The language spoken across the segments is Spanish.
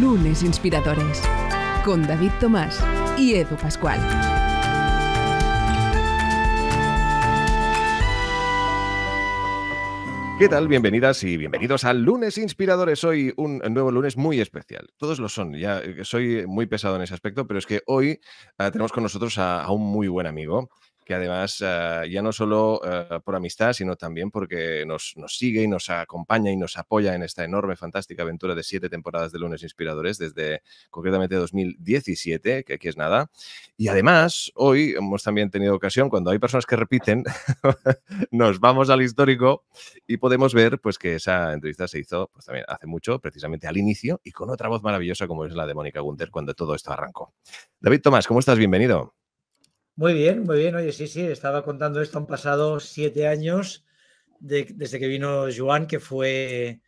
Lunes Inspiradores con David Tomás y Edu Pascual. ¿Qué tal? Bienvenidas y bienvenidos al Lunes Inspiradores. Hoy un nuevo lunes muy especial. Todos lo son, ya eh, soy muy pesado en ese aspecto, pero es que hoy ah, tenemos con nosotros a un muy buen amigo que además eh, ya no solo eh, por amistad, sino también porque nos, sigue y nos acompaña y nos apoya en esta enorme, fantástica aventura de siete temporadas de lunes inspiradores desde concretamente 2017, que aquí es nada. Y además, hoy hemos también tenido ocasión, cuando hay personas que repiten, nos vamos al histórico y podemos ver pues, que esa entrevista se hizo pues, también hace mucho, precisamente al inicio, y con otra voz maravillosa como es la de Mónica Gunter cuando todo esto arrancó. David Tomás, ¿cómo estás? Bienvenido. Muy bien, muy bien. Oye, sí, sí, estaba contando esto. Han pasado siete años desde que vino Joan, que fue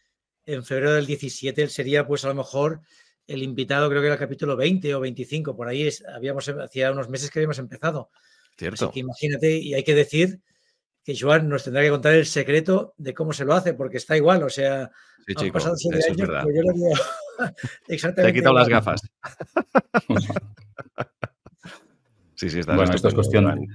en febrero del 17. sería, pues, a lo mejor el invitado, creo que era el capítulo 20 o 25. Por ahí es, habíamos, hacía unos meses que habíamos empezado. Cierto. Así que imagínate, y hay que decir que Joan nos tendrá que contar el secreto de cómo se lo hace, porque está igual, o sea, han pasado siete años, exactamente. Te he quitado las gafas. Sí, sí, Bueno,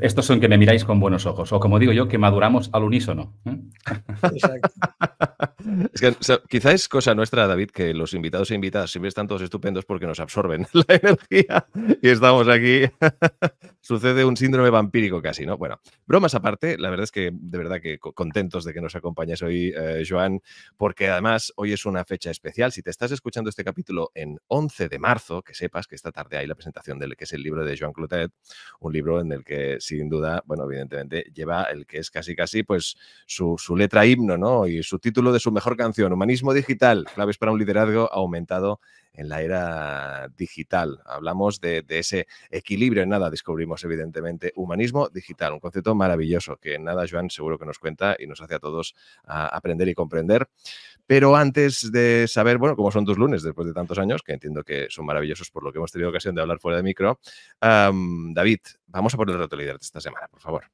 Estos son que me miráis con buenos ojos, o como digo yo, que maduramos al unísono. ¿eh? es que quizá es cosa nuestra, David, que los invitados e invitadas siempre están todos estupendos porque nos absorben la energía y estamos aquí sucede un síndrome vampírico casi, ¿no? Bueno, bromas aparte, la verdad es que de verdad que contentos de que nos acompañes hoy, eh, Joan, porque además hoy es una fecha especial. Si te estás escuchando este capítulo en 11 de marzo, que sepas que esta tarde hay la presentación del que es el libro de Joan Clotet, un libro en el que sin duda, bueno, evidentemente lleva el que es casi casi pues su, su letra himno, ¿no? Y su título de su mejor canción, Humanismo Digital, claves para un liderazgo aumentado en la era digital. Hablamos de, ese equilibrio en nada, descubrimos evidentemente humanismo digital, un concepto maravilloso que nada Joan seguro que nos cuenta y nos hace a todos ah, aprender y comprender. Pero antes de saber, bueno, cómo son tus lunes después de tantos años, que entiendo que son maravillosos por lo que hemos tenido ocasión de hablar fuera de micro, David, vamos a por el reto líder de esta semana, por favor.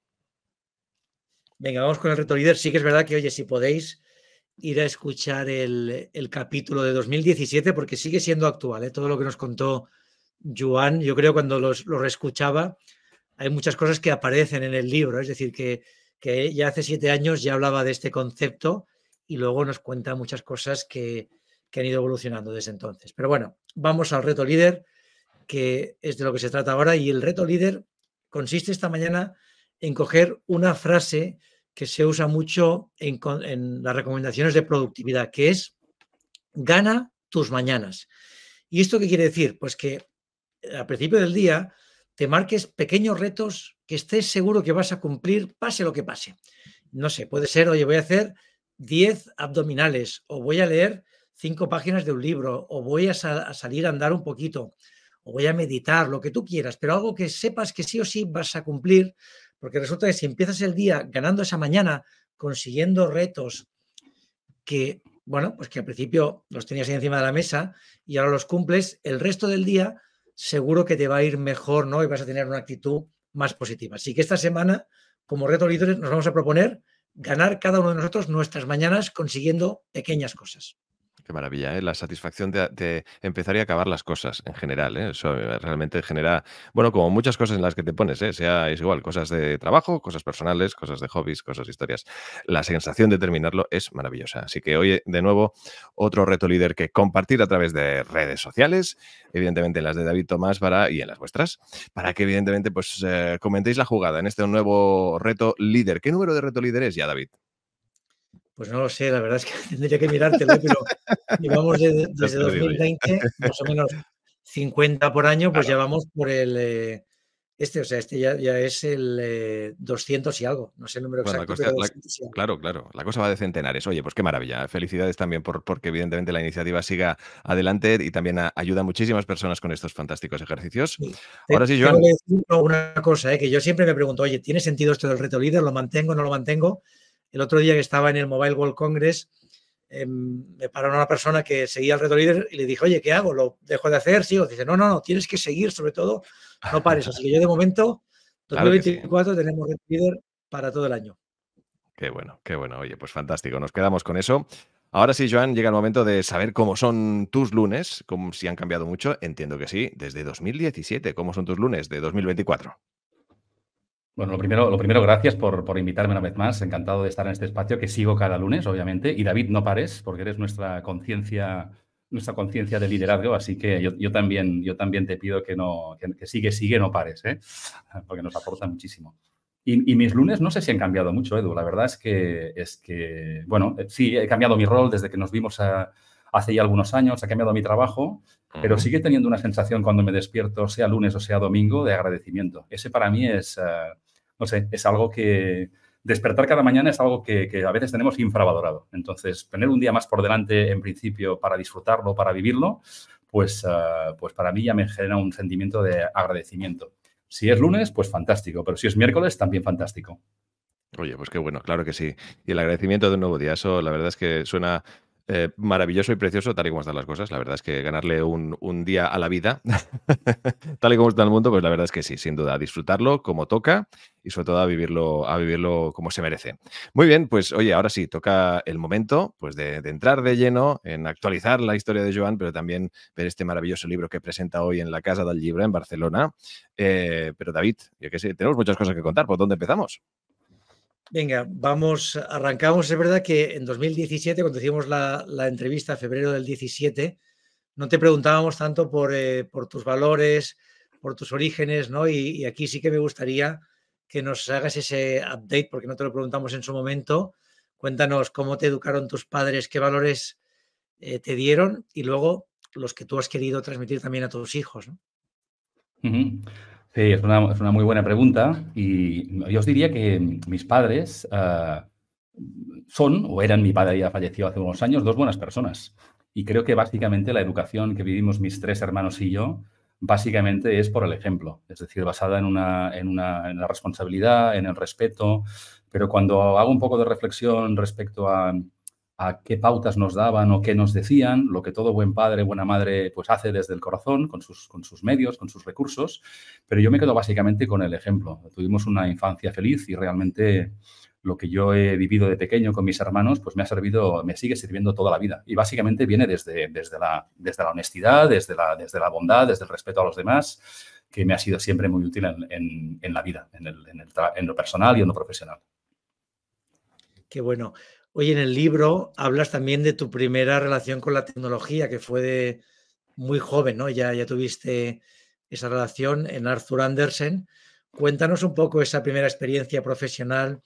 Venga, vamos con el reto líder. Sí que es verdad que, oye, si podéis, ir a escuchar el, el capítulo de 2017 porque sigue siendo actual. ¿eh? Todo lo que nos contó Juan, yo creo cuando lo los reescuchaba, hay muchas cosas que aparecen en el libro. Es decir, que, que ya hace siete años ya hablaba de este concepto y luego nos cuenta muchas cosas que, que han ido evolucionando desde entonces. Pero bueno, vamos al reto líder, que es de lo que se trata ahora. Y el reto líder consiste esta mañana en coger una frase que se usa mucho en, las recomendaciones de productividad, que es gana tus mañanas. ¿Y esto qué quiere decir? Pues que eh, al principio del día te marques pequeños retos que estés seguro que vas a cumplir, pase lo que pase. No sé, puede ser, oye, voy a hacer 10 abdominales o voy a leer 5 páginas de un libro o voy a, salir a andar un poquito o voy a meditar, lo que tú quieras, pero algo que sepas que sí o sí vas a cumplir porque resulta que si empiezas el día ganando esa mañana, consiguiendo retos que, bueno, pues que al principio los tenías ahí encima de la mesa y ahora los cumples, el resto del día seguro que te va a ir mejor, ¿no? Y vas a tener una actitud más positiva. Así que esta semana, como reto líderes, nos vamos a proponer ganar cada uno de nosotros nuestras mañanas consiguiendo pequeñas cosas. Qué maravilla, ¿eh? la satisfacción de, empezar y acabar las cosas en general. ¿eh? Eso eh, realmente genera, bueno, como muchas cosas en las que te pones, sea es igual, cosas de trabajo, cosas personales, cosas de hobbies, cosas de historias. La sensación de terminarlo es maravillosa. Así que hoy, de nuevo, otro reto líder que compartir a través de redes sociales, evidentemente en las de David Tomás para, y en las vuestras, para que evidentemente pues comentéis la jugada en este nuevo reto líder. ¿Qué número de reto líder es ya, David? Pues no lo sé, la verdad es que tendría que mirártelo, pero llevamos desde, 2020 más o menos 50 por año, pues ya vamos por el... Eh, este, o sea, este ya, ya es el 200 eh, y algo, no sé el número exacto. claro, claro, la cosa va de centenares. Oye, pues qué maravilla. Felicidades también por, porque evidentemente la iniciativa siga adelante y también ayuda a muchísimas personas con estos fantásticos ejercicios. Ahora sí, Joan. Tengo decir una cosa, eh, que yo siempre me pregunto, oye, ¿tiene sentido esto del reto líder? ¿Lo mantengo, no lo mantengo? El otro día que estaba en el Mobile World Congress, eh, me paró una persona que seguía al reto líder y le dije, oye, ¿qué hago? ¿Lo dejo de hacer? o Dice, no, no, no, tienes que seguir, sobre todo, no pares. Así que yo de momento, 2024 tenemos reto líder para todo el año. Qué bueno, qué bueno. Oye, pues fantástico. Nos quedamos con eso. Ahora sí, Joan, llega el momento de saber cómo son tus lunes, como si han cambiado mucho. Entiendo que sí, desde 2017. ¿Cómo son tus lunes de 2024? Bueno, lo primero, lo primero gracias por, por, invitarme una vez más. Encantado de estar en este espacio que sigo cada lunes, obviamente. Y David, no pares, porque eres nuestra conciencia nuestra conciencia de liderazgo, así que yo, también, yo también te pido que, no, sigue, sigue, no pares, ¿eh? porque nos aporta muchísimo. Y, y, mis lunes no sé si han cambiado mucho, Edu. La verdad es que, es que bueno, eh, sí, he cambiado mi rol desde que nos vimos hace ya algunos años, ha cambiado mi trabajo, pero sigue teniendo una sensación cuando me despierto, sea lunes o sea domingo, de agradecimiento. Ese para mí es... Eh, no sé, es algo que despertar cada mañana es algo que, a veces tenemos infravalorado. Entonces, tener un día más por delante, en principio, para disfrutarlo, para vivirlo, pues, ah, pues para mí ya me genera un sentimiento de agradecimiento. Si es lunes, pues fantástico, pero si es miércoles, también fantástico. Oye, pues qué bueno, claro que sí. Y el agradecimiento de un nuevo día, eso la verdad es que suena eh, maravilloso y precioso, tal y como están las cosas. La verdad es que ganarle un, día a la vida, tal y como está el mundo, pues la verdad es que sí, sin duda, disfrutarlo como toca y sobre todo a vivirlo, a vivirlo como se merece. Muy bien, pues oye, ahora sí, toca el momento pues, de, entrar de lleno en actualizar la historia de Joan, pero también ver este maravilloso libro que presenta hoy en la Casa del Libro en Barcelona. Eh, pero David, yo que sé, tenemos muchas cosas que contar, ¿por dónde empezamos? Venga, vamos, arrancamos. Es verdad que en 2017, cuando hicimos la, la entrevista, febrero del 17, no te preguntábamos tanto eh, por, tus valores, por tus orígenes, ¿no? Y, aquí sí que me gustaría que nos hagas ese update, porque no te lo preguntamos en su momento. Cuéntanos cómo te educaron tus padres, qué valores eh, te dieron y luego los que tú has querido transmitir también a tus hijos, ¿no? Sí, es una, muy buena pregunta y yo os diría que mis padres eh, son o eran, mi padre ya falleció hace unos años, dos buenas personas. Y creo que básicamente la educación que vivimos mis tres hermanos y yo, básicamente es por el ejemplo, es decir, basada en, en, una, en la responsabilidad, en el respeto. Pero cuando hago un poco de reflexión respecto a, a qué pautas nos daban o qué nos decían, lo que todo buen padre, buena madre, pues hace desde el corazón, con sus, con sus medios, con sus recursos, pero yo me quedo básicamente con el ejemplo. Tuvimos una infancia feliz y realmente lo que yo he vivido de pequeño con mis hermanos, pues me ha servido, me sigue sirviendo toda la vida. Y básicamente viene desde, desde, la, desde la honestidad, desde la, desde la bondad, desde el respeto a los demás, que me ha sido siempre muy útil en, la vida, en, en lo personal y en lo profesional. Qué bueno. Hoy en el libro hablas también de tu primera relación con la tecnología, que fue de muy joven, ¿no? Ya, ya tuviste esa relación en Arthur Andersen. Cuéntanos un poco esa primera experiencia profesional,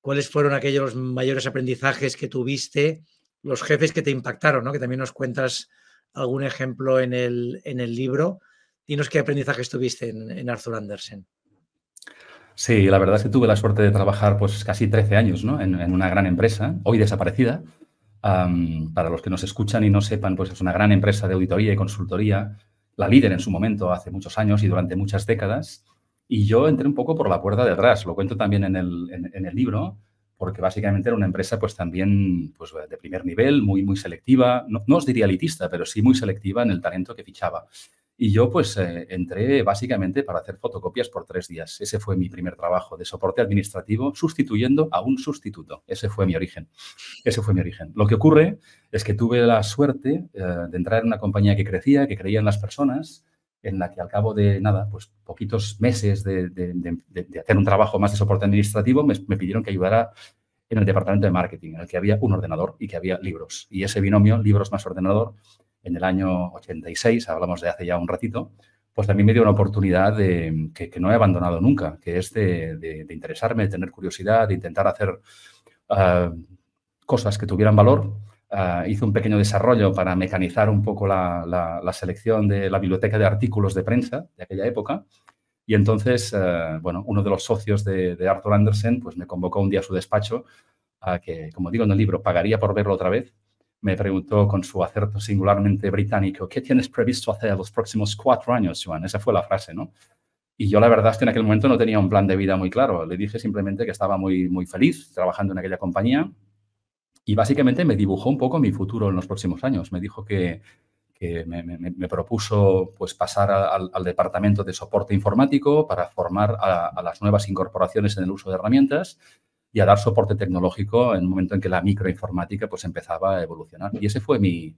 cuáles fueron aquellos mayores aprendizajes que tuviste, los jefes que te impactaron, ¿no? que también nos cuentas algún ejemplo en el, en el libro. Dinos qué aprendizajes tuviste en Arthur Andersen. Sí, la verdad es que tuve la suerte de trabajar pues casi 13 años ¿no? en, una gran empresa, hoy desaparecida. para los que nos escuchan y no sepan, pues es una gran empresa de auditoría y consultoría, la líder en su momento hace muchos años y durante muchas décadas. Y yo entré un poco por la puerta de atrás, lo cuento también en el, en, el libro, porque básicamente era una empresa pues también pues, de primer nivel, muy, muy selectiva, no, no os diría elitista, pero sí muy selectiva en el talento que fichaba. Y yo pues eh, entré básicamente para hacer fotocopias por tres días. Ese fue mi primer trabajo de soporte administrativo sustituyendo a un sustituto. Ese fue mi origen. Ese fue mi origen. Lo que ocurre es que tuve la suerte eh, de entrar en una compañía que crecía, que creía en las personas, en la que al cabo de nada, pues poquitos meses de, hacer un trabajo más de soporte administrativo, me pidieron que ayudara en el departamento de marketing, en el que había un ordenador y que había libros. Y ese binomio, libros más ordenador, en el año 86, hablamos de hace ya un ratito, pues también me dio una oportunidad de, que, no he abandonado nunca, que es de, interesarme, de tener curiosidad, de intentar hacer ah, cosas que tuvieran valor. Ah, hice un pequeño desarrollo para mecanizar un poco la, selección de la biblioteca de artículos de prensa de aquella época. Y entonces, ah, bueno, uno de los socios de, de, Arthur Andersen pues me convocó un día a su despacho, a que, como digo en el libro, pagaría por verlo otra vez me preguntó con su acerto singularmente británico, ¿qué tienes previsto hacer los próximos cuatro años, Juan? Esa fue la frase, ¿no? Y yo la verdad es que en aquel momento no tenía un plan de vida muy claro. Le dije simplemente que estaba muy, muy feliz trabajando en aquella compañía y básicamente me dibujó un poco mi futuro en los próximos años. Me dijo que, me, propuso pues, pasar al, departamento de soporte informático para formar a las nuevas incorporaciones en el uso de herramientas y a dar soporte tecnológico en un momento en que la microinformática pues empezaba a evolucionar. Y ese fue mi,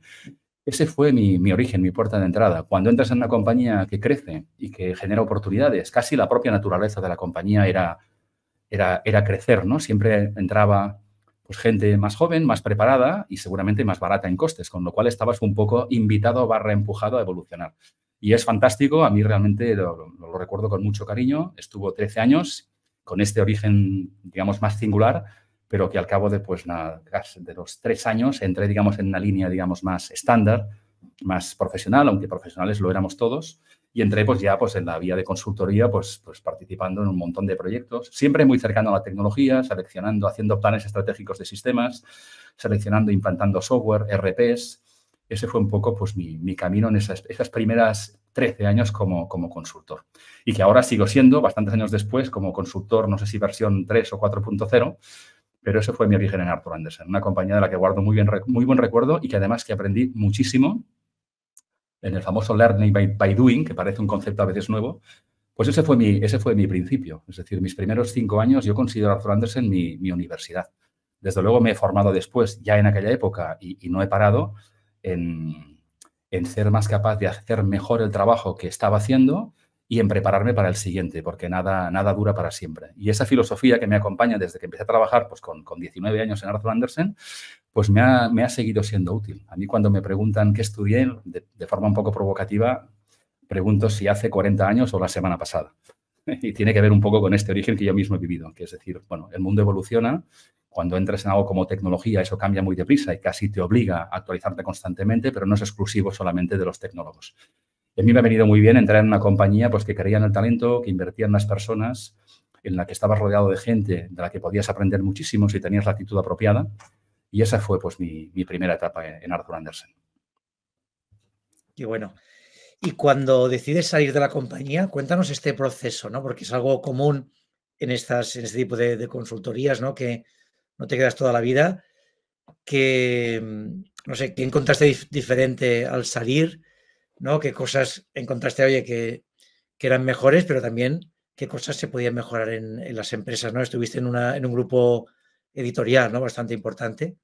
ese fue mi, mi, origen, mi puerta de entrada. Cuando entras en una compañía que crece y que genera oportunidades, casi la propia naturaleza de la compañía era, era, era crecer, ¿no? Siempre entraba pues, gente más joven, más preparada y seguramente más barata en costes, con lo cual estabas un poco invitado barra empujado a evolucionar. Y es fantástico, a mí realmente lo, lo recuerdo con mucho cariño. Estuvo 13 años con este origen, digamos, más singular, pero que al cabo de, pues, nada, de los tres años entré, digamos, en una línea, digamos, más estándar, más profesional, aunque profesionales lo éramos todos, y entré, pues, ya, pues, en la vía de consultoría, pues, pues, participando en un montón de proyectos, siempre muy cercano a la tecnología, seleccionando, haciendo planes estratégicos de sistemas, seleccionando, implantando software, RPs, ese fue un poco pues, mi, camino en esas, esas, primeras 13 años como, como consultor. Y que ahora sigo siendo, bastantes años después, como consultor, no sé si versión 3 o 4.0, pero ese fue mi origen en Arthur Andersen, una compañía de la que guardo muy, bien, muy buen recuerdo y que además que aprendí muchísimo en el famoso Learning by, Doing, que parece un concepto a veces nuevo, pues ese fue, mi, ese fue mi principio. Es decir, mis primeros cinco años yo considero Arthur Andersen mi, universidad. Desde luego me he formado después, ya en aquella época, y no he parado, en, ser más capaz de hacer mejor el trabajo que estaba haciendo y en prepararme para el siguiente, porque nada, nada dura para siempre. Y esa filosofía que me acompaña desde que empecé a trabajar pues, con, 19 años en Arthur Andersen, pues me ha, seguido siendo útil. A mí cuando me preguntan qué estudié, de forma un poco provocativa, pregunto si hace 40 años o la semana pasada. y tiene que ver un poco con este origen que yo mismo he vivido, que es decir, bueno, el mundo evoluciona, cuando entras en algo como tecnología, eso cambia muy deprisa y casi te obliga a actualizarte constantemente, pero no es exclusivo solamente de los tecnólogos. a mí me ha venido muy bien entrar en una compañía pues, que creía en el talento, que invertía en las personas, en la que estabas rodeado de gente de la que podías aprender muchísimo si tenías la actitud apropiada. Y esa fue pues mi, mi primera etapa en Arthur Andersen. Qué bueno. Y cuando decides salir de la compañía, cuéntanos este proceso, ¿no? Porque es algo común en, estas, en este tipo de, consultorías, ¿no? Que no te quedas toda la vida, que, mm, no sé, ¿qué encontraste diferente al salir? ¿no? ¿Qué cosas encontraste, oye, que, eran mejores, pero también qué cosas se podían mejorar en, las empresas, ¿no? Estuviste en, una, en un grupo editorial, ¿no? Bastante importante.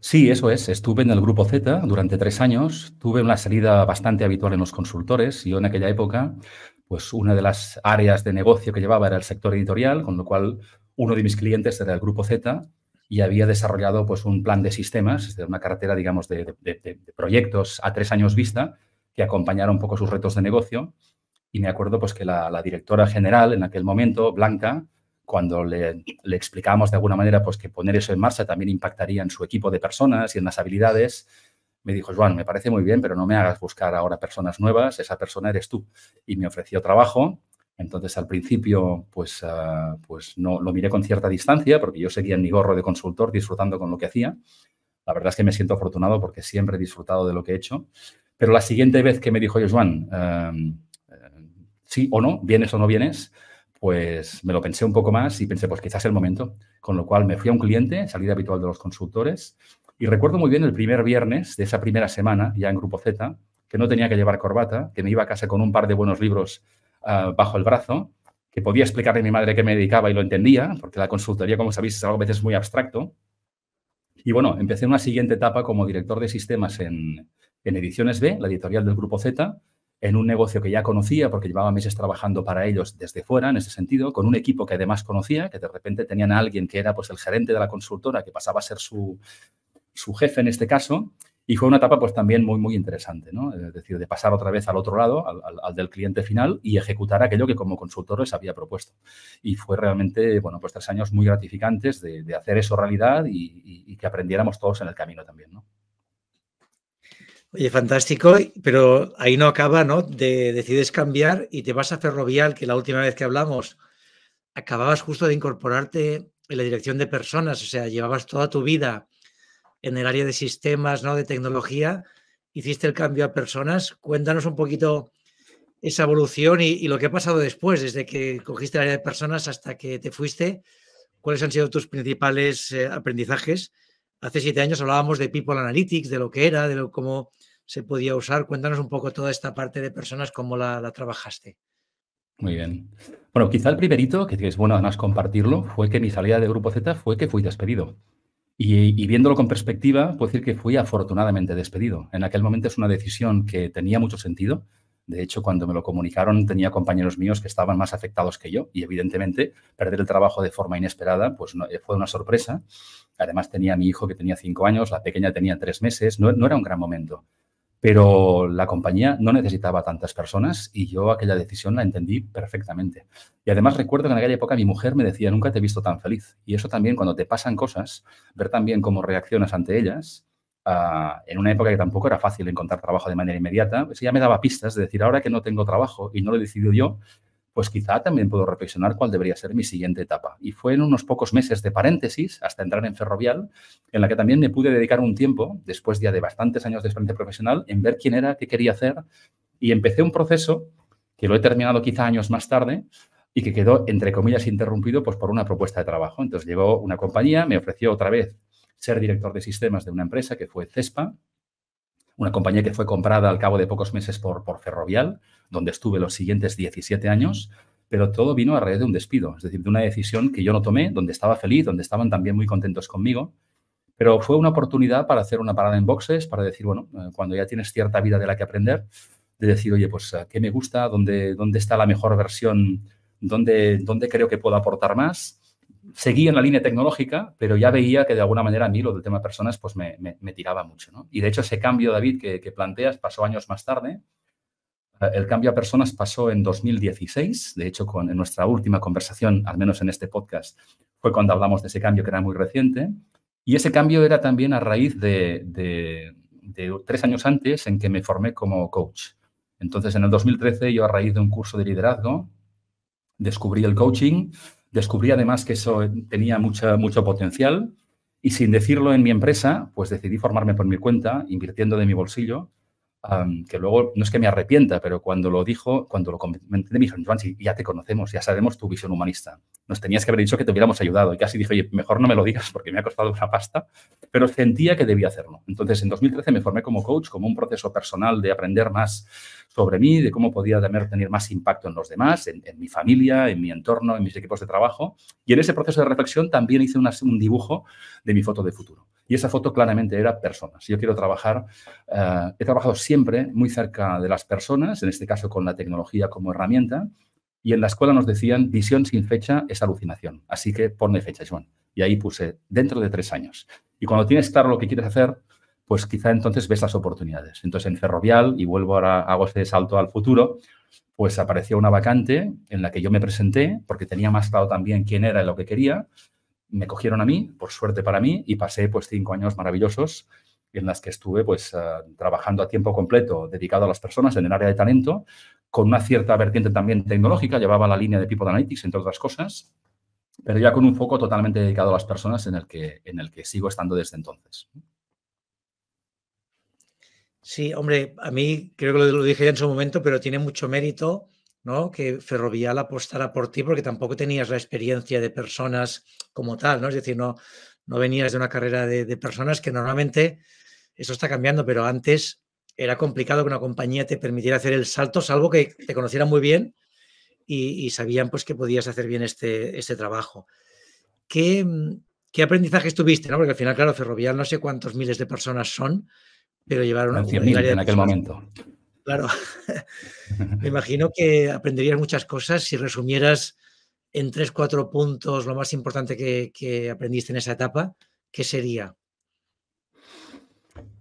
Sí, eso es. Estuve en el grupo Z durante tres años. Tuve una salida bastante habitual en los consultores. Yo en aquella época, pues una de las áreas de negocio que llevaba era el sector editorial, con lo cual uno de mis clientes era el grupo Z y había desarrollado pues un plan de sistemas, una cartera, digamos, de, proyectos a tres años vista que acompañara un poco sus retos de negocio. Y me acuerdo pues que la directora general en aquel momento, Blanca, cuando le, le, explicamos de alguna manera pues, que poner eso en marcha también impactaría en su equipo de personas y en las habilidades, me dijo, Juan, me parece muy bien, pero no me hagas buscar ahora personas nuevas, esa persona eres tú. Y me ofreció trabajo. Entonces, al principio, pues, ah, pues no lo miré con cierta distancia, porque yo seguía en mi gorro de consultor disfrutando con lo que hacía. La verdad es que me siento afortunado porque siempre he disfrutado de lo que he hecho. Pero la siguiente vez que me dijo, Juan, em, eh, sí o no, vienes o no vienes, pues me lo pensé un poco más y pensé, pues quizás es el momento. Con lo cual me fui a un cliente, salida habitual de los consultores, y recuerdo muy bien el primer viernes de esa primera semana, ya en Grupo Z, que no tenía que llevar corbata, que me iba a casa con un par de buenos libros ah, bajo el brazo, que podía explicarle a mi madre que me dedicaba y lo entendía, porque la consultoría, como sabéis, es algo a veces muy abstracto. Y bueno, empecé una siguiente etapa como director de sistemas en, en Ediciones B, la editorial del Grupo Z, en un negocio que ya conocía, porque llevaba meses trabajando para ellos desde fuera, en ese sentido, con un equipo que además conocía, que de repente tenían a alguien que era pues, el gerente de la consultora, que pasaba a ser su, jefe en este caso, y fue una etapa pues también muy, muy interesante, ¿no? Eh, es decir, de pasar otra vez al otro lado, al, del cliente final y ejecutar aquello que como consultor les había propuesto. Y fue realmente, bueno, pues tres años muy gratificantes de, hacer eso realidad y, y, que aprendiéramos todos en el camino también, ¿no? Oye, fantástico, pero ahí no acaba, ¿no? De, decides cambiar y te vas a Ferrovial, que la última vez que hablamos acababas justo de incorporarte en la dirección de personas, o sea, llevabas toda tu vida en el área de sistemas, ¿no? De tecnología, hiciste el cambio a personas. Cuéntanos un poquito esa evolución y, lo que ha pasado después, desde que cogiste el área de personas hasta que te fuiste. ¿Cuáles han sido tus principales eh, aprendizajes? Hace siete años hablábamos de People Analytics, de lo que era, de lo, cómo se podía usar. Cuéntanos un poco toda esta parte de personas, cómo la, trabajaste. Muy bien. Bueno, quizá el primerito, que es bueno además compartirlo, fue que mi salida de Grupo Z fue que fui despedido. Y, viéndolo con perspectiva, puedo decir que fui afortunadamente despedido. En aquel momento es una decisión que tenía mucho sentido. De hecho, cuando me lo comunicaron, tenía compañeros míos que estaban más afectados que yo y, evidentemente, perder el trabajo de forma inesperada pues no, eh, fue una sorpresa. Además, tenía a mi hijo que tenía cinco años, la pequeña tenía tres meses. No, no era un gran momento pero la compañía no necesitaba tantas personas y yo aquella decisión la entendí perfectamente. Y además recuerdo que en aquella época mi mujer me decía, nunca te he visto tan feliz. Y eso también cuando te pasan cosas, ver también cómo reaccionas ante ellas, ah, en una época que tampoco era fácil encontrar trabajo de manera inmediata, pues ella me daba pistas de decir, ahora que no tengo trabajo y no lo he decidido yo, pues quizá también puedo reflexionar cuál debería ser mi siguiente etapa. Y fue en unos pocos meses de paréntesis, hasta entrar en Ferrovial, en la que también me pude dedicar un tiempo, después ya de bastantes años de experiencia profesional, en ver quién era, qué quería hacer, y empecé un proceso que lo he terminado quizá años más tarde, y que quedó, entre comillas, interrumpido pues, por una propuesta de trabajo. Entonces llegó una compañía, me ofreció otra vez ser director de sistemas de una empresa que fue CESPA, una compañía que fue comprada al cabo de pocos meses por, por Ferrovial, donde estuve los siguientes 17 años, pero todo vino a raíz de un despido, es decir, de una decisión que yo no tomé, donde estaba feliz, donde estaban también muy contentos conmigo, pero fue una oportunidad para hacer una parada en boxes, para decir, bueno, eh, cuando ya tienes cierta vida de la que aprender, de decir, oye, pues, ¿qué me gusta? ¿Dónde, dónde está la mejor versión? ¿Dónde, ¿Dónde creo que puedo aportar más? Seguí en la línea tecnológica, pero ya veía que de alguna manera a mí lo del tema personas pues me, tiraba mucho. ¿no? Y de hecho ese cambio, David, que planteas pasó años más tarde, eh, el cambio a personas pasó en 2016. De hecho, con, en nuestra última conversación, al menos en este podcast, fue cuando hablamos de ese cambio que era muy reciente. Y ese cambio era también a raíz de, tres años antes en que me formé como coach. Entonces, en el 2013, yo a raíz de un curso de liderazgo, descubrí el coaching, descubrí además que eso tenía mucho potencial y sin decirlo en mi empresa, pues decidí formarme por mi cuenta, invirtiendo de mi bolsillo que luego no es que me arrepienta, pero cuando lo dijo, cuando lo comenté, me dijo Joan, ya te conocemos, ya sabemos tu visión humanista. Nos tenías que haber dicho que te hubiéramos ayudado. Y casi dije, oye, mejor no me lo digas porque me ha costado una pasta, pero sentía que debía hacerlo. Entonces, en 2013 me formé como coach, como un proceso personal de aprender más sobre mí, de cómo podía tener más impacto en los demás, en, mi familia, en mi entorno, en mis equipos de trabajo. Y en ese proceso de reflexión también hice un dibujo de mi foto de futuro. Y esa foto claramente era personas. Yo quiero trabajar, eh, he trabajado siempre muy cerca de las personas, en este caso con la tecnología como herramienta, y en la escuela nos decían, visión sin fecha es alucinación, así que ponle fecha, Joan. Y ahí puse, dentro de tres años. Y cuando tienes claro lo que quieres hacer, pues quizá entonces ves las oportunidades. Entonces en Ferrovial, y vuelvo ahora, hago este salto al futuro, pues apareció una vacante en la que yo me presenté, porque tenía más claro también quién era y lo que quería, me cogieron a mí, por suerte para mí, y pasé pues cinco años maravillosos en las que estuve pues eh, trabajando a tiempo completo, dedicado a las personas en el área de talento, con una cierta vertiente también tecnológica, llevaba la línea de People Analytics, entre otras cosas, pero ya con un foco totalmente dedicado a las personas en el que, en el que sigo estando desde entonces. Sí, hombre, a mí creo que lo dije ya en su momento, pero tiene mucho mérito que Ferrovial apostara por ti porque tampoco tenías la experiencia de personas como tal, ¿no? Es decir, no, no venías de una carrera de, personas que normalmente, eso está cambiando, pero antes era complicado que una compañía te permitiera hacer el salto, salvo que te conocieran muy bien y, sabían pues que podías hacer bien este, este trabajo. ¿Qué, mm, qué aprendizajes tuviste? Porque al final, claro, Ferrovial no sé cuántos miles de personas son, pero llevaron a... En aquel momento. Claro. Me imagino que aprenderías muchas cosas si resumieras en tres, cuatro puntos lo más importante que, aprendiste en esa etapa. ¿Qué sería?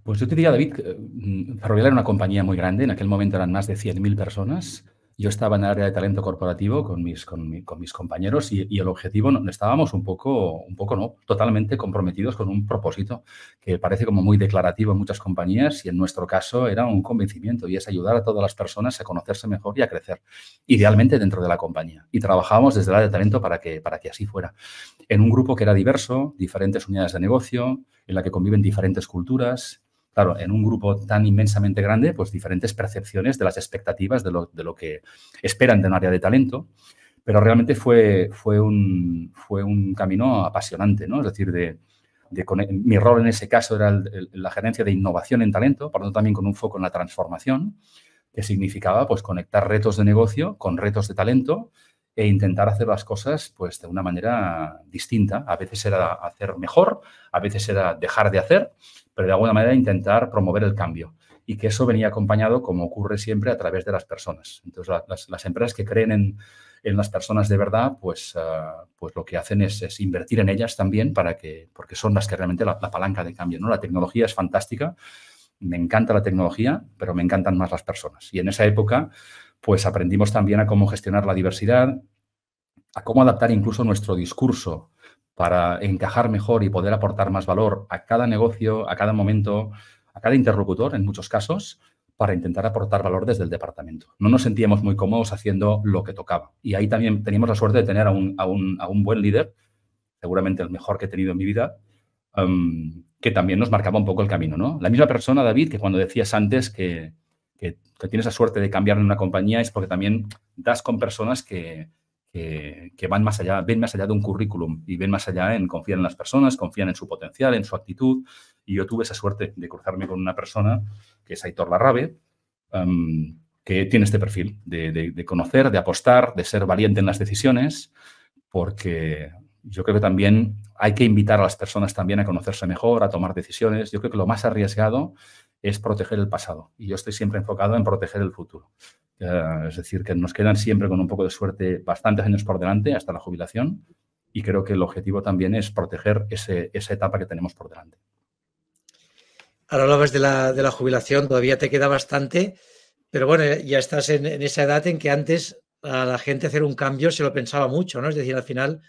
Pues yo te diría, David, mm, Ferrovial era una compañía muy grande, en aquel momento eran más de 100.000 personas, yo estaba en el área de talento corporativo con mis, con, mis compañeros y, el objetivo, estábamos un poco, un poco no, totalmente comprometidos con un propósito que parece como muy declarativo en muchas compañías y en nuestro caso era un convencimiento y es ayudar a todas las personas a conocerse mejor y a crecer, idealmente dentro de la compañía. Y trabajábamos desde el área de talento para que, para que así fuera. En un grupo que era diverso, diferentes unidades de negocio, en la que conviven diferentes culturas, claro, en un grupo tan inmensamente grande, pues diferentes percepciones de las expectativas de lo, que esperan de un área de talento. Pero realmente fue, fue, un, fue un camino apasionante, ¿no? Es decir, de, mi rol en ese caso era la gerencia de innovación en talento, por lo también con un foco en la transformación, que significaba pues conectar retos de negocio con retos de talento, e intentar hacer las cosas pues de una manera distinta. A veces era hacer mejor, a veces era dejar de hacer, pero de alguna manera intentar promover el cambio. Y que eso venía acompañado, como ocurre siempre, a través de las personas. Entonces, las, empresas que creen en, las personas de verdad, pues, ah, pues lo que hacen es, invertir en ellas también, para que, porque son las que realmente la, la palanca de cambio. ¿no? La tecnología es fantástica, me encanta la tecnología, pero me encantan más las personas. Y en esa época pues aprendimos también a cómo gestionar la diversidad, a cómo adaptar incluso nuestro discurso para encajar mejor y poder aportar más valor a cada negocio, a cada momento, a cada interlocutor en muchos casos, para intentar aportar valor desde el departamento. No nos sentíamos muy cómodos haciendo lo que tocaba. Y ahí también teníamos la suerte de tener a un, buen líder, seguramente el mejor que he tenido en mi vida, em, que también nos marcaba un poco el camino. ¿no? La misma persona, David, que cuando decías antes que, que, tienes la suerte de cambiar en una compañía es porque también das con personas que, van más allá, ven más allá de un currículum y ven más allá en confiar en las personas, confían en su potencial, en su actitud. Y yo tuve esa suerte de cruzarme con una persona que es Aitor Larrabe, que tiene este perfil de, de, conocer, de apostar, de ser valiente en las decisiones, porque yo creo que también hay que invitar a las personas también a conocerse mejor, a tomar decisiones. Yo creo que lo más arriesgado es proteger el pasado. Y yo estoy siempre enfocado en proteger el futuro. es decir, que nos quedan siempre con un poco de suerte bastantes años por delante hasta la jubilación. Y creo que el objetivo también es proteger esa etapa que tenemos por delante. Ahora hablabas de la, de la jubilación, todavía te queda bastante, pero bueno, ya estás en, en esa edad en que antes a la gente hacer un cambio se lo pensaba mucho, ¿no? Es decir, al final,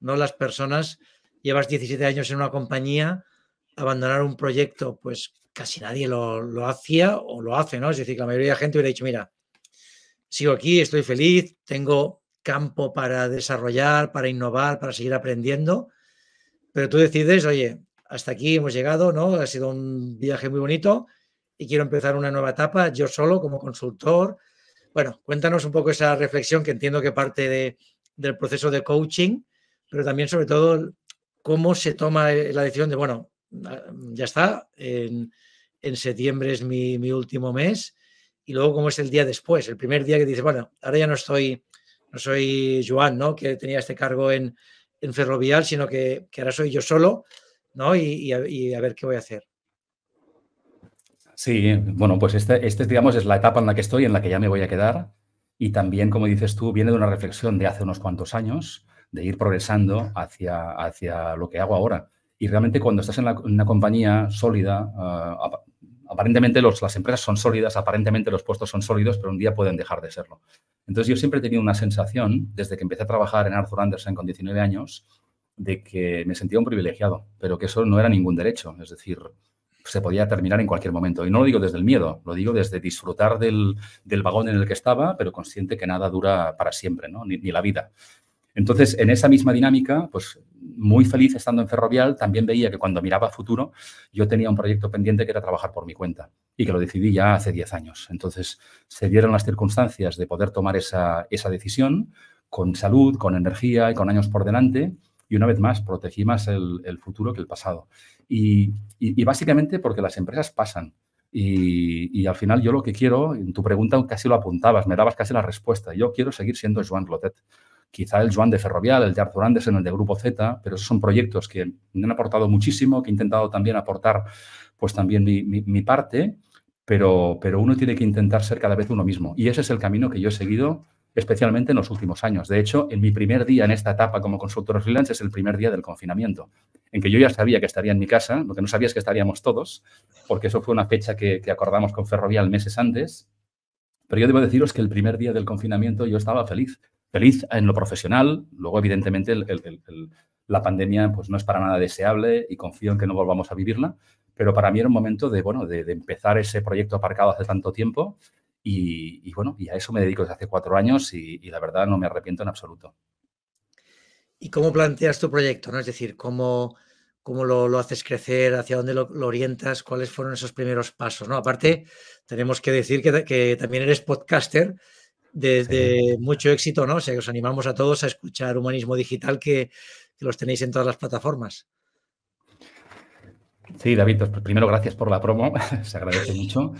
no las personas, llevas 17 años en una compañía, abandonar un proyecto, pues casi nadie lo, hacía o lo hace, ¿no? Es decir, que la mayoría de la gente hubiera dicho, mira, sigo aquí, estoy feliz, tengo campo para desarrollar, para innovar, para seguir aprendiendo, pero tú decides, oye, hasta aquí hemos llegado, ¿no? Ha sido un viaje muy bonito y quiero empezar una nueva etapa yo solo como consultor. Bueno, cuéntanos un poco esa reflexión que entiendo que parte de, del proceso de coaching, pero también sobre todo cómo se toma eh, la decisión de, bueno, Mm, ya está, en, en septiembre es mi, último mes, y luego como es el día después, el primer día que dices, bueno, ahora ya no estoy, no soy Joan, ¿no? Que tenía este cargo en, en Ferrovial, sino que, ahora soy yo solo, ¿no? Y, a, ver qué voy a hacer. Sí, bueno, pues este, este, digamos, es la etapa en la que estoy, en la que ya me voy a quedar. Y también, como dices tú, viene de una reflexión de hace unos cuantos años, de ir progresando hacia, hacia lo que hago ahora. Y realmente cuando estás en, una compañía sólida, eh, aparentemente las empresas son sólidas, aparentemente los puestos son sólidos, pero un día pueden dejar de serlo. Entonces yo siempre he tenido una sensación, desde que empecé a trabajar en Arthur Andersen con 19 años, de que me sentía un privilegiado, pero que eso no era ningún derecho. Es decir, se podía terminar en cualquier momento. Y no lo digo desde el miedo, lo digo desde disfrutar del, vagón en el que estaba, pero consciente que nada dura para siempre, ni la vida. Entonces, en esa misma dinámica, pues muy feliz estando en Ferrovial, también veía que cuando miraba a futuro, yo tenía un proyecto pendiente que era trabajar por mi cuenta y que lo decidí ya hace 10 años. Entonces, se dieron las circunstancias de poder tomar esa, decisión con salud, con energía y con años por delante. Y una vez más, protegí más el, futuro que el pasado. Y, básicamente porque las empresas pasan. Y, y, al final yo lo que quiero, en tu pregunta casi lo apuntabas, me dabas casi la respuesta, yo quiero seguir siendo Joan Clotet. Quizá el Joan de Ferrovial, el de Arthur en el de Grupo Z, pero son proyectos que me han aportado muchísimo, que he intentado también aportar pues también mi, parte, pero, pero uno tiene que intentar ser cada vez uno mismo. Y ese es el camino que yo he seguido especialmente en los últimos años. De hecho, en mi primer día en esta etapa como consultor freelance es el primer día del confinamiento, en que yo ya sabía que estaría en mi casa, lo que no sabía es que estaríamos todos, porque eso fue una fecha que, que acordamos con Ferrovial meses antes. Pero yo debo deciros que el primer día del confinamiento yo estaba feliz, feliz en lo profesional. Luego, evidentemente, la pandemia pues, no es para nada deseable y confío en que no volvamos a vivirla. Pero para mí era un momento de, bueno, de, empezar ese proyecto aparcado hace tanto tiempo y, bueno, y a eso me dedico desde hace cuatro años y, la verdad no me arrepiento en absoluto. ¿Y cómo planteas tu proyecto? No? Es decir, ¿cómo, cómo lo, haces crecer? ¿Hacia dónde lo, orientas? ¿Cuáles fueron esos primeros pasos? ¿no? Aparte, tenemos que decir que también eres podcaster desde mucho éxito, ¿no? O sea, os animamos a todos a escuchar Humanismo Digital, que, que los tenéis en todas las plataformas. Sí, David, pues primero gracias por la promo, se agradece mucho.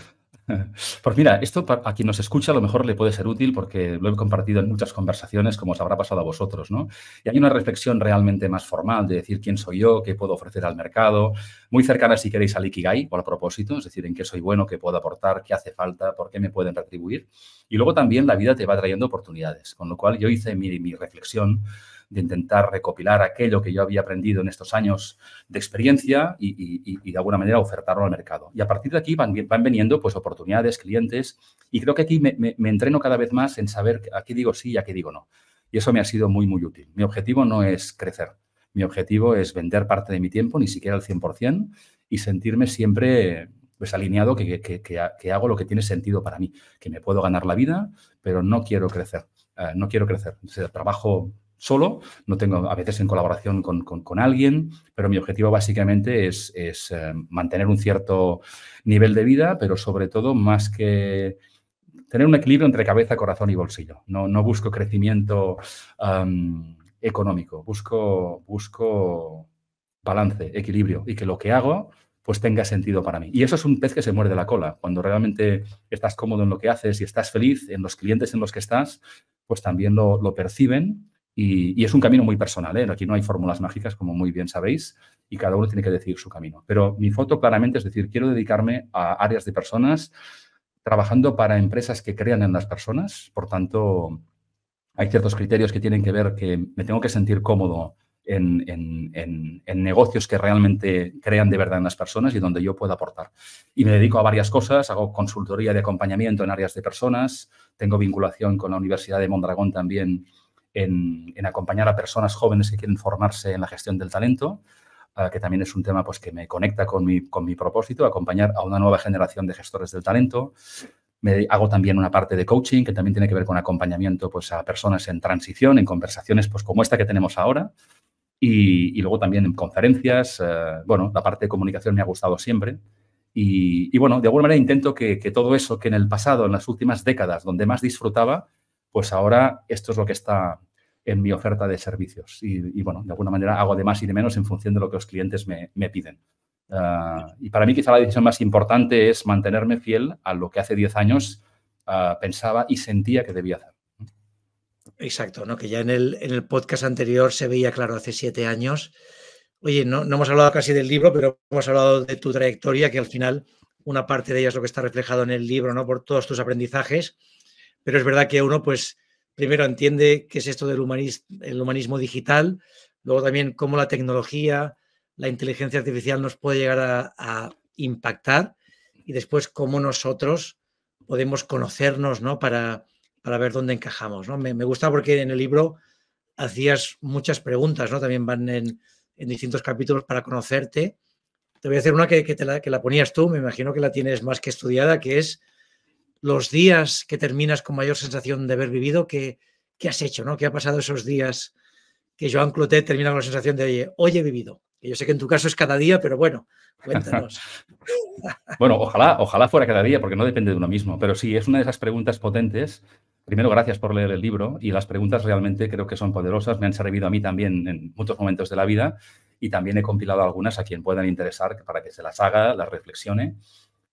Pues mira, esto a quien nos escucha a lo mejor le puede ser útil porque lo he compartido en muchas conversaciones como os habrá pasado a vosotros, ¿no? Y hay una reflexión realmente más formal de decir quién soy yo, qué puedo ofrecer al mercado, muy cercana si queréis al Ikigai o a propósito, es decir, en qué soy bueno, qué puedo aportar, qué hace falta, por qué me pueden retribuir. Y luego también la vida te va trayendo oportunidades, con lo cual yo hice mi, mi reflexión de intentar recopilar aquello que yo había aprendido en estos años de experiencia y, de alguna manera ofertarlo al mercado. Y a partir de aquí van, van veniendo pues, oportunidades, clientes, y creo que aquí me, entreno cada vez más en saber a qué digo sí y a qué digo no. Y eso me ha sido muy, muy útil. Mi objetivo no es crecer. Mi objetivo es vender parte de mi tiempo, ni siquiera al 100%, y sentirme siempre pues, alineado que, hago lo que tiene sentido para mí, que me puedo ganar la vida, pero no quiero crecer. Eh, no quiero crecer. O sea, trabajo solo, no tengo a veces en colaboración con, alguien, pero mi objetivo básicamente es, eh, mantener un cierto nivel de vida, pero sobre todo más que tener un equilibrio entre cabeza, corazón y bolsillo. No, busco crecimiento económico, busco, busco balance, equilibrio y que lo que hago pues tenga sentido para mí. Y eso es un pez que se muerde la cola. Cuando realmente estás cómodo en lo que haces y estás feliz en los clientes en los que estás, pues también lo, lo perciben y, es un camino muy personal, ¿eh? aquí no hay fórmulas mágicas, como muy bien sabéis, y cada uno tiene que decidir su camino. Pero mi foto claramente es decir, quiero dedicarme a áreas de personas, trabajando para empresas que crean en las personas, por tanto, hay ciertos criterios que tienen que ver que me tengo que sentir cómodo en, en, negocios que realmente crean de verdad en las personas y donde yo pueda aportar. Y me dedico a varias cosas, hago consultoría de acompañamiento en áreas de personas, tengo vinculación con la Universidad de Mondragón también en, acompañar a personas jóvenes que quieren formarse en la gestión del talento, ah, que también es un tema pues, que me conecta con mi, con mi propósito, acompañar a una nueva generación de gestores del talento. Me hago también una parte de coaching que también tiene que ver con acompañamiento pues, a personas en transición, en conversaciones pues, como esta que tenemos ahora. Y, luego también en conferencias. Eh, bueno, la parte de comunicación me ha gustado siempre. Y, bueno, de alguna manera intento que, que, todo eso que en el pasado, en las últimas décadas, donde más disfrutaba, pues ahora esto es lo que está en mi oferta de servicios. Y, bueno, de alguna manera hago de más y de menos en función de lo que los clientes me, piden. Ah, y para mí quizá la decisión más importante es mantenerme fiel a lo que hace 10 años ah, pensaba y sentía que debía hacer. Exacto, ¿no? que ya en el, en el podcast anterior se veía claro hace siete años. Oye, no, no hemos hablado casi del libro, pero hemos hablado de tu trayectoria, que al final una parte de ella es lo que está reflejado en el libro, ¿no? Por todos tus aprendizajes pero es verdad que uno, pues, primero entiende qué es esto del humanismo, digital, luego también cómo la tecnología, la inteligencia artificial nos puede llegar a, impactar y después cómo nosotros podemos conocernos, ¿no? Para, para ver dónde encajamos, ¿no? Me, gusta porque en el libro hacías muchas preguntas, ¿no? También van en, en distintos capítulos para conocerte. Te voy a hacer una que, que la ponías tú, me imagino que la tienes más que estudiada, que es los días que terminas con mayor sensación de haber vivido, ¿qué, has hecho? ¿no? ¿Qué ha pasado esos días que Joan Clotet termina con la sensación de, oye, hoy he vivido? yo sé que en tu caso es cada día, pero bueno, cuéntanos. bueno, ojalá, ojalá fuera cada día, porque no depende de uno mismo, pero sí, es una de esas preguntas potentes. Primero, gracias por leer el libro y las preguntas realmente creo que son poderosas, me han servido a mí también en muchos momentos de la vida y también he compilado algunas a quien puedan interesar para que se las haga, las reflexione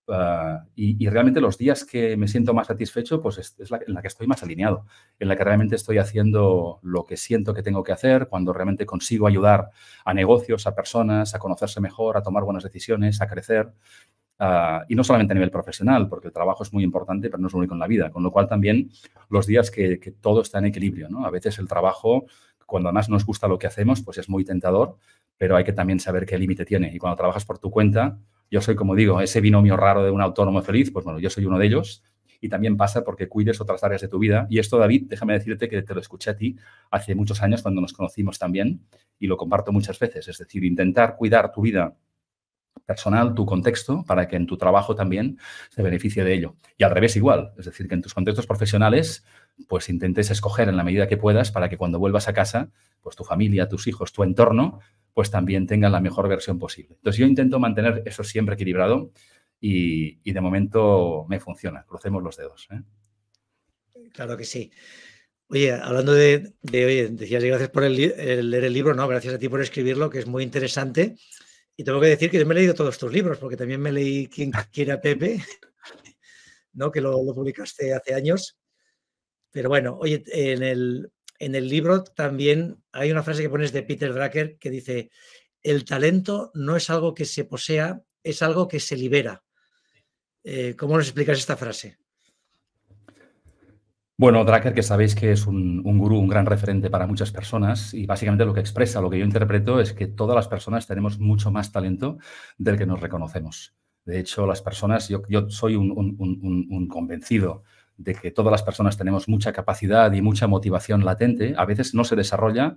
Ah, y, realmente los días que me siento más satisfecho, pues es, la, en la que estoy más alineado, en la que realmente estoy haciendo lo que siento que tengo que hacer, cuando realmente consigo ayudar a negocios, a personas, a conocerse mejor, a tomar buenas decisiones, a crecer. Ah, y no solamente a nivel profesional, porque el trabajo es muy importante, pero no es lo único en la vida. Con lo cual también los días que, todo está en equilibrio, ¿no? A veces el trabajo, cuando además nos gusta lo que hacemos, pues es muy tentador, pero hay que también saber qué límite tiene. Y cuando trabajas por tu cuenta, yo soy, como digo, ese binomio raro de un autónomo feliz, pues bueno, yo soy uno de ellos. Y también pasa porque cuides otras áreas de tu vida. Y esto, David, déjame decirte que te lo escuché a ti hace muchos años cuando nos conocimos también y lo comparto muchas veces. Es decir, intentar cuidar tu vida personal, tu contexto, para que en tu trabajo también se beneficie de ello. Y al revés igual, es decir, que en tus contextos profesionales pues intentes escoger en la medida que puedas para que cuando vuelvas a casa, pues tu familia, tus hijos, tu entorno, pues también tengan la mejor versión posible. Entonces yo intento mantener eso siempre equilibrado y, de momento me funciona. Crucemos los dedos. ¿eh? Claro que sí. Oye, hablando de, hoy, oye, decías gracias por leer el libro, ¿no? Gracias a ti por escribirlo, que es muy interesante. Y tengo que decir que yo me he leído todos tus libros, porque también me leí Quien quiera Pepe, ¿no? Que lo publicaste hace años. Pero bueno, oye, en el, libro también hay una frase que pones de Peter Drucker que dice, el talento no es algo que se posea, es algo que se libera. Eh, ¿Cómo nos explicas esta frase? Bueno, Drucker, que sabéis que es un, un, gurú, un gran referente para muchas personas y básicamente lo que expresa, lo que yo interpreto es que todas las personas tenemos mucho más talento del que nos reconocemos. De hecho, las personas, yo, soy un, un, un convencido de que todas las personas tenemos mucha capacidad y mucha motivación latente, a veces no se desarrolla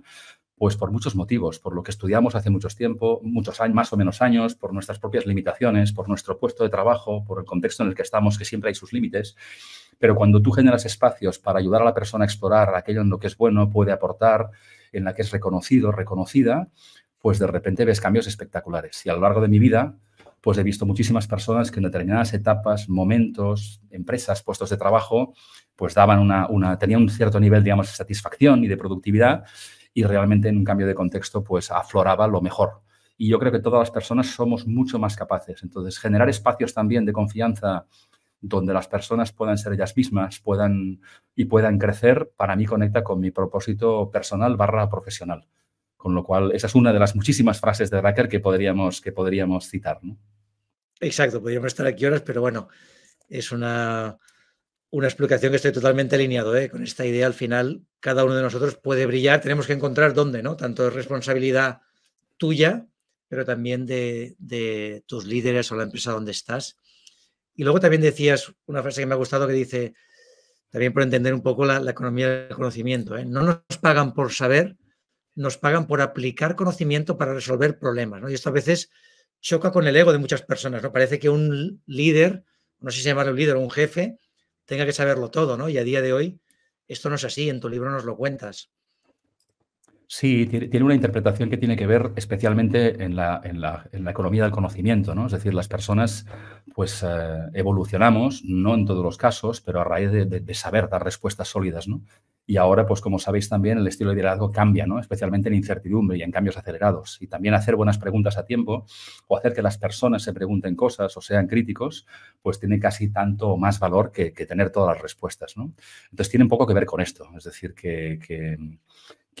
pues por muchos motivos, por lo que estudiamos hace muchos tiempo, muchos años, más o menos años, por nuestras propias limitaciones, por nuestro puesto de trabajo, por el contexto en el que estamos, que siempre hay sus límites. Pero cuando tú generas espacios para ayudar a la persona a explorar aquello en lo que es bueno, puede aportar, en la que es reconocido, reconocida, pues de repente ves cambios espectaculares. Y a lo largo de mi vida, pues he visto muchísimas personas que en determinadas etapas, momentos, empresas, puestos de trabajo, pues daban una, tenían un cierto nivel, digamos, de satisfacción y de productividad y realmente en un cambio de contexto, pues afloraba lo mejor. Y yo creo que todas las personas somos mucho más capaces. Entonces, generar espacios también de confianza donde las personas puedan ser ellas mismas puedan, y puedan crecer, para mí conecta con mi propósito personal barra profesional. Con lo cual, esa es una de las muchísimas frases de Racker que podríamos, que podríamos citar. Exacto, podríamos estar aquí horas, pero bueno, es una, una explicación que estoy totalmente alineado ¿eh? con esta idea. Al final, cada uno de nosotros puede brillar, tenemos que encontrar dónde, ¿no? Tanto es responsabilidad tuya, pero también de, tus líderes o la empresa donde estás. Y luego también decías una frase que me ha gustado que dice, también por entender un poco la, economía del conocimiento, ¿eh? no nos pagan por saber, nos pagan por aplicar conocimiento para resolver problemas, ¿no? Y esto a veces choca con el ego de muchas personas, ¿no? Parece que un líder, no sé si el líder o un jefe, tenga que saberlo todo, ¿no? Y a día de hoy esto no es así, en tu libro nos lo cuentas. Sí, tiene una interpretación que tiene que ver especialmente en la, economía del conocimiento, ¿no? Es decir, las personas pues eh, evolucionamos, no en todos los casos, pero a raíz de, de saber dar respuestas sólidas, ¿no? Y ahora, pues como sabéis también, el estilo de liderazgo cambia, ¿no? especialmente en incertidumbre y en cambios acelerados. Y también hacer buenas preguntas a tiempo o hacer que las personas se pregunten cosas o sean críticos, pues tiene casi tanto más valor que, tener todas las respuestas. ¿no? Entonces tiene poco que ver con esto, es decir, que,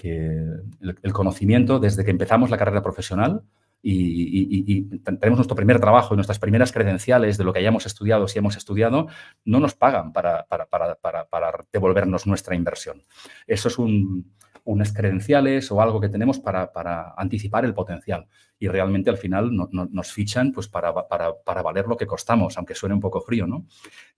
el conocimiento desde que empezamos la carrera profesional y, tenemos nuestro primer trabajo y nuestras primeras credenciales de lo que hayamos estudiado, si hemos estudiado, no nos pagan para, para, para, para devolvernos nuestra inversión. Eso es un, unas credenciales o algo que tenemos para, anticipar el potencial. Y realmente al final no, nos fichan pues para, valer lo que costamos, aunque suene un poco frío, ¿no?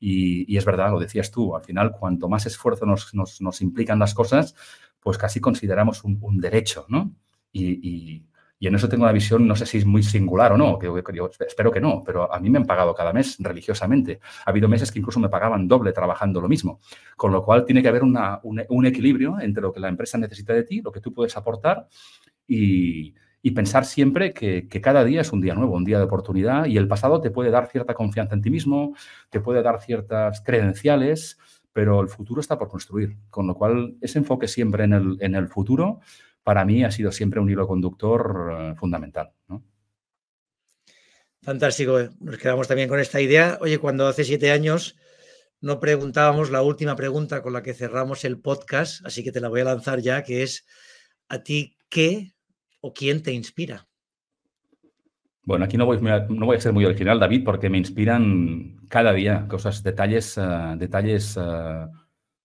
Y, es verdad, lo decías tú, al final cuanto más esfuerzo nos, nos, nos implican las cosas, pues casi consideramos un, un derecho, ¿no? y, y en eso tengo una visión, no sé si es muy singular o no, espero que no, pero a mí me han pagado cada mes religiosamente. Ha habido meses que incluso me pagaban doble trabajando lo mismo. Con lo cual tiene que haber una, un, equilibrio entre lo que la empresa necesita de ti, lo que tú puedes aportar y, pensar siempre que, cada día es un día nuevo, un día de oportunidad y el pasado te puede dar cierta confianza en ti mismo, te puede dar ciertas credenciales, pero el futuro está por construir. Con lo cual ese enfoque siempre en el, en el futuro para mí ha sido siempre un hilo conductor eh, fundamental. Fantástico, eh. nos quedamos también con esta idea. Oye, cuando hace siete años no preguntábamos la última pregunta con la que cerramos el podcast, así que te la voy a lanzar ya, que es, ¿a ti qué o quién te inspira? Bueno, aquí no voy, a ser muy original, David, porque me inspiran cada día cosas, detalles, eh, detalles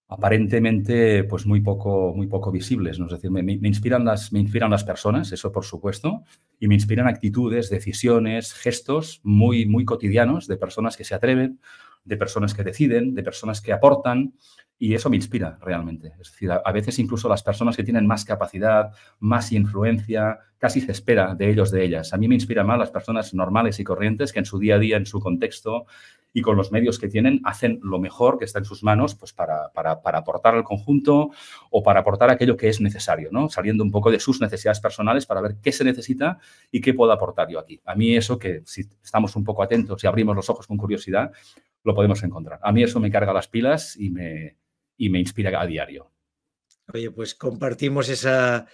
aparentemente pues muy poco, muy poco visibles. ¿no? Es decir, me, inspiran las, me inspiran las personas, eso por supuesto, y me inspiran actitudes, decisiones, gestos muy, muy cotidianos de personas que se atreven, de personas que deciden, de personas que aportan, y eso me inspira realmente. Es decir, a, veces incluso las personas que tienen más capacidad, más influencia, casi se espera de ellos, de ellas. A mí me inspiran más las personas normales y corrientes que en su día a día, en su contexto, y con los medios que tienen hacen lo mejor que está en sus manos pues para, para, aportar al conjunto o para aportar aquello que es necesario, ¿no? Saliendo un poco de sus necesidades personales para ver qué se necesita y qué puedo aportar yo aquí. A mí eso que si estamos un poco atentos y abrimos los ojos con curiosidad, lo podemos encontrar. A mí eso me carga las pilas y me, me inspira a diario. Oye, pues compartimos esa,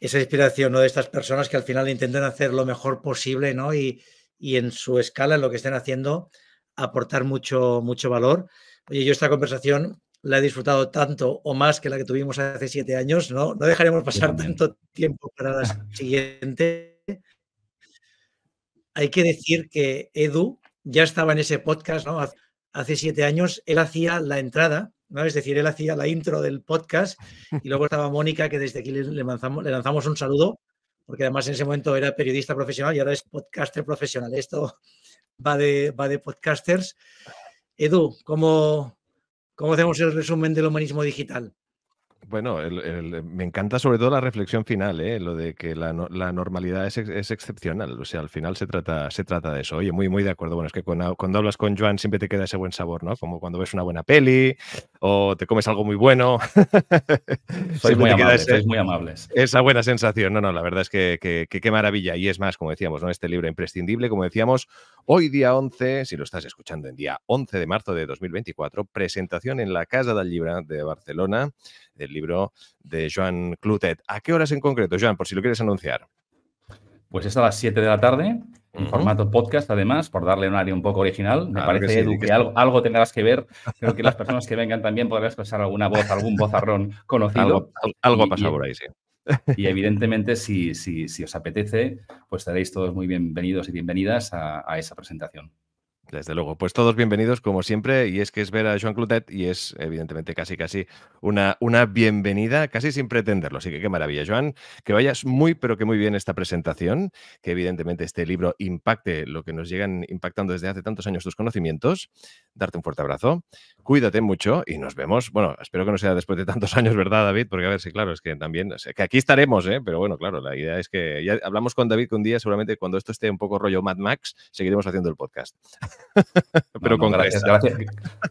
esa inspiración ¿no? de estas personas que al final intentan hacer lo mejor posible ¿no? y, y en su escala, en lo que estén haciendo, aportar mucho, mucho valor. Oye, yo esta conversación la he disfrutado tanto o más que la que tuvimos hace siete años, ¿no? No dejaremos pasar tanto tiempo para la siguiente. Hay que decir que Edu ya estaba en ese podcast, ¿no? Hace siete años él hacía la entrada, ¿no? Es decir, él hacía la intro del podcast y luego estaba Mónica, que desde aquí le lanzamos, le lanzamos un saludo, porque además en ese momento era periodista profesional y ahora es podcaster profesional. Esto va de, va de podcasters. Edu, ¿cómo, ¿cómo hacemos el resumen del humanismo digital? Bueno, me encanta sobre todo la reflexión final, ¿eh? lo de que la, normalidad es, excepcional. O sea, al final se trata, se trata de eso. Oye, muy, muy de acuerdo. Bueno, es que cuando, hablas con Joan siempre te queda ese buen sabor, ¿no? Como cuando ves una buena peli o te comes algo muy bueno. sois, muy amables, muy amables, Esa buena sensación. No, no, la verdad es que, qué maravilla. Y es más, como decíamos, ¿no? Este libro imprescindible, como decíamos, hoy día 11, si lo estás escuchando en día 11 de marzo de 2024, presentación en la Casa del Libro de Barcelona del libro de Joan Clutet. ¿A qué horas en concreto, Joan, por si lo quieres anunciar? Pues es a las 7 de la tarde, en formato podcast, además, por darle un área un poco original. Me parece, Edu, que, algo, tendrás que ver. Creo que las personas que vengan también podrán expresar alguna voz, algún vozarrón conocido. Algo, ha pasado por ahí, sí. Y evidentemente, si, si, os apetece, pues estaréis todos muy bienvenidos y bienvenidas a esa presentación. Desde luego, pues todos bienvenidos como siempre y es que es ver a Joan Clotet y es evidentemente casi casi una, una bienvenida, casi sin pretenderlo, así que qué maravilla Joan, que vayas muy pero que muy bien esta presentación, que evidentemente este libro impacte lo que nos llegan impactando desde hace tantos años tus conocimientos, darte un fuerte abrazo. Cuídate mucho y nos vemos. Bueno, espero que no sea después de tantos años, ¿verdad, David? Porque a ver si, sí, claro, es que también, que aquí estaremos, ¿eh? Pero bueno, claro, la idea es que ya hablamos con David que un día seguramente cuando esto esté un poco rollo Mad Max, seguiremos haciendo el podcast. Pero con gracias,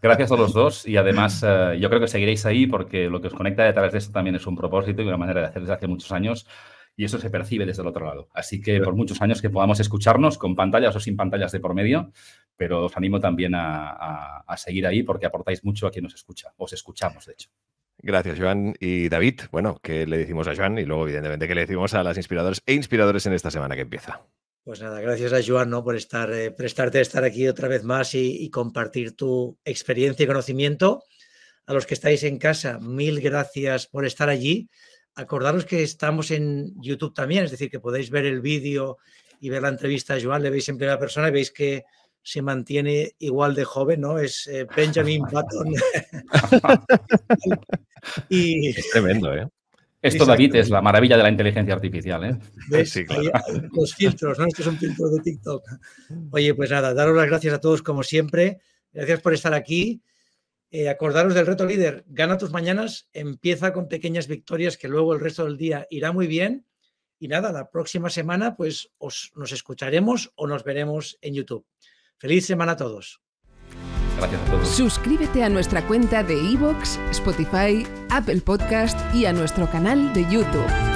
gracias, a los dos y además eh, yo creo que seguiréis ahí porque lo que os conecta a través de esto también es un propósito y una manera de hacer desde hace muchos años y eso se percibe desde el otro lado. Así que por muchos años que podamos escucharnos con pantallas o sin pantallas de por medio, pero os animo también a, seguir ahí porque aportáis mucho a quien nos escucha. Os escuchamos, de hecho. Gracias, Joan. Y David, bueno, ¿qué le decimos a Joan? Y luego, evidentemente, ¿qué le decimos a las inspiradoras e inspiradores en esta semana que empieza? Pues nada, gracias a Joan ¿no? por estar, eh, prestarte a estar aquí otra vez más y, compartir tu experiencia y conocimiento. A los que estáis en casa, mil gracias por estar allí. Acordaros que estamos en YouTube también, es decir, que podéis ver el vídeo y ver la entrevista a Joan, le veis en primera persona y veis que se mantiene igual de joven, ¿no? Es eh, Benjamin Button. es tremendo, ¿eh? Esto, David, es la maravilla de la inteligencia artificial, ¿eh? ¿Ves? los filtros, ¿no? Estos son filtros de TikTok. Oye, pues nada, daros las gracias a todos como siempre. Gracias por estar aquí. Eh, acordaros del reto líder, gana tus mañanas, empieza con pequeñas victorias que luego el resto del día irá muy bien. Y nada, la próxima semana pues os, nos escucharemos o nos veremos en YouTube. Feliz semana a todos. Gracias a todos. Suscríbete a nuestra cuenta de iVoox, Spotify, Apple Podcast y a nuestro canal de YouTube.